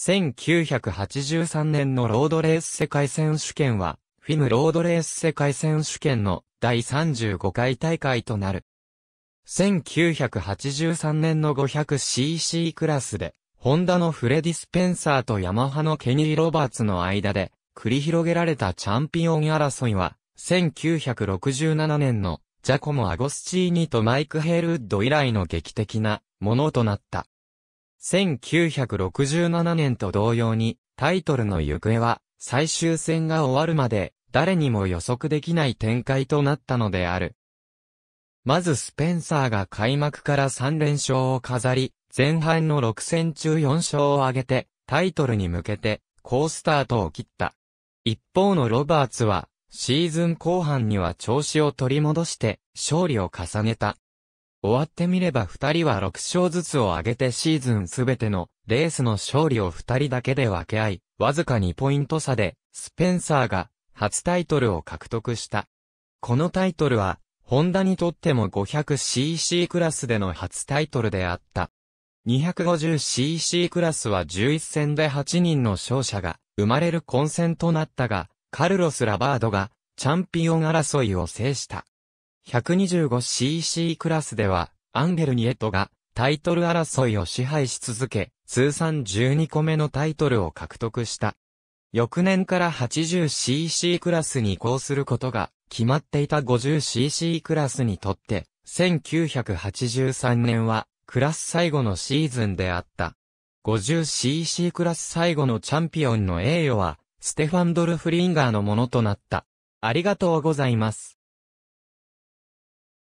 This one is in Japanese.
1983年のロードレース世界選手権は、フィムロードレース世界選手権の第35回大会となる。1983年の 500cc クラスで、ホンダのフレディ・スペンサーとヤマハのケニー・ロバーツの間で、繰り広げられたチャンピオン争いは、1967年のジャコモ・アゴスチーニとマイク・ヘールウッド以来の劇的なものとなった。1967年と同様に、タイトルの行方は、最終戦が終わるまで、誰にも予測できない展開となったのである。まずスペンサーが開幕から3連勝を飾り、前半の6戦中4勝を挙げて、タイトルに向けて、好スタートを切った。一方のロバーツは、シーズン後半には調子を取り戻して、勝利を重ねた。終わってみれば二人は6勝ずつを挙げてシーズンすべてのレースの勝利を二人だけで分け合い、わずか2ポイント差で、スペンサーが初タイトルを獲得した。このタイトルは、ホンダにとっても 500cc クラスでの初タイトルであった。250cc クラスは11戦で8人の勝者が生まれる混戦となったが、カルロス・ラバードがチャンピオン争いを制した。125cc クラスでは、アンベル・ニエトがタイトル争いを支配し続け、通算12個目のタイトルを獲得した。翌年から 80cc クラスに移行することが決まっていた 50cc クラスにとって、1983年はクラス最後のシーズンであった。50cc クラス最後のチャンピオンの栄誉は、ステファンドル・フリンガーのものとなった。ありがとうございます。